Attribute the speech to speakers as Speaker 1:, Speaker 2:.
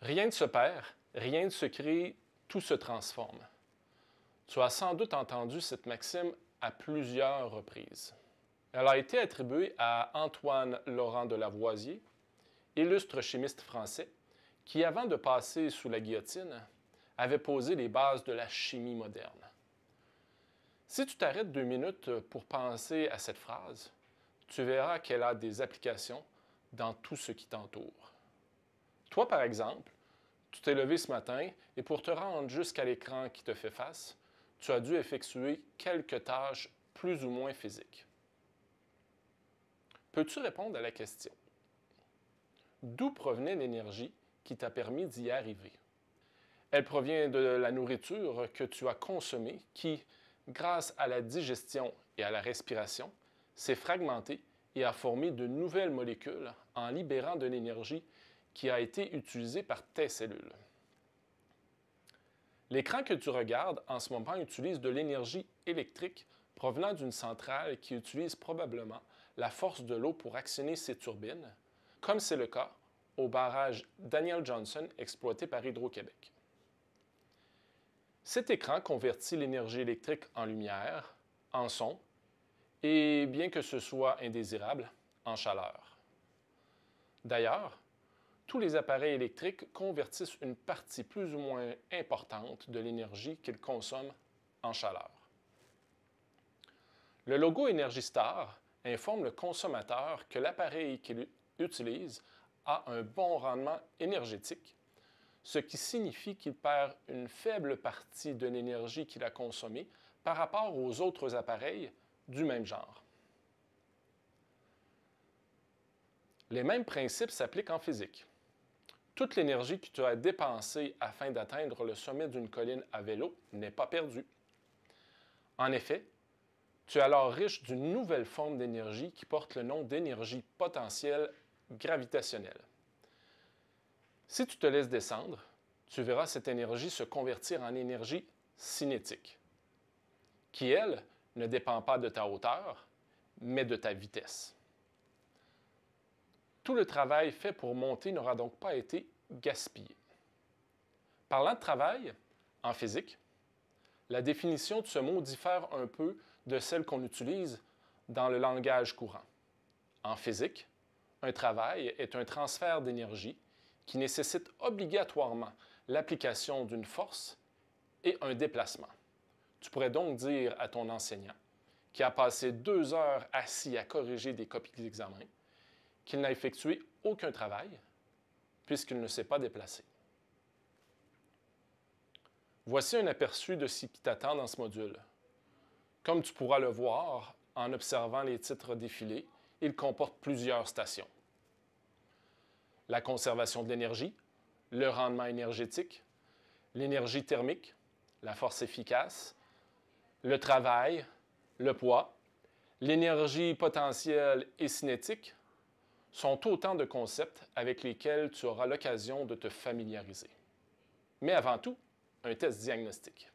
Speaker 1: Rien ne se perd, rien ne se crée, tout se transforme. Tu as sans doute entendu cette maxime à plusieurs reprises. Elle a été attribuée à Antoine Laurent de Lavoisier, illustre chimiste français, qui, avant de passer sous la guillotine, avait posé les bases de la chimie moderne. Si tu t'arrêtes deux minutes euh, pour penser à cette phrase, tu verras qu'elle a des applications dans tout ce qui t'entoure. Toi, par exemple, tu t'es levé ce matin et pour te rendre jusqu'à l'écran qui te fait face, tu as dû effectuer quelques tâches plus ou moins physiques. Peux-tu répondre à la question? D'où provenait l'énergie qui t'a permis d'y arriver? Elle provient de la nourriture que tu as consommée qui, grâce à la digestion et à la respiration, s'est fragmenté et a formé de nouvelles molécules en libérant de l'énergie qui a été utilisée par tes cellules. L'écran que tu regardes en ce moment utilise de l'énergie électrique provenant d'une centrale qui utilise probablement la force de l'eau pour actionner ses turbines, comme c'est le cas au barrage Daniel Johnson exploité par Hydro-Québec. Cet écran convertit l'énergie électrique en lumière, en son, et bien que ce soit indésirable, en chaleur. D'ailleurs, tous les appareils électriques convertissent une partie plus ou moins importante de l'énergie qu'ils consomment en chaleur. Le logo Energy Star informe le consommateur que l'appareil qu'il utilise a un bon rendement énergétique ce qui signifie qu'il perd une faible partie de l'énergie qu'il a consommée par rapport aux autres appareils du même genre. Les mêmes principes s'appliquent en physique. Toute l'énergie que tu as dépensée afin d'atteindre le sommet d'une colline à vélo n'est pas perdue. En effet, tu es alors riche d'une nouvelle forme d'énergie qui porte le nom d'énergie potentielle gravitationnelle. Si tu te laisses descendre, tu verras cette énergie se convertir en énergie cinétique, qui, elle, ne dépend pas de ta hauteur, mais de ta vitesse. Tout le travail fait pour monter n'aura donc pas été gaspillé. Parlant de travail, en physique, la définition de ce mot diffère un peu de celle qu'on utilise dans le langage courant. En physique, un travail est un transfert d'énergie qui nécessite obligatoirement l'application d'une force et un déplacement. Tu pourrais donc dire à ton enseignant, qui a passé deux heures assis à corriger des copies d'examen, qu'il n'a effectué aucun travail puisqu'il ne s'est pas déplacé. Voici un aperçu de ce qui t'attend dans ce module. Comme tu pourras le voir en observant les titres défilés, il comporte plusieurs stations la conservation de l'énergie, le rendement énergétique, l'énergie thermique, la force efficace, le travail, le poids, l'énergie potentielle et cinétique sont autant de concepts avec lesquels tu auras l'occasion de te familiariser. Mais avant tout, un test diagnostique.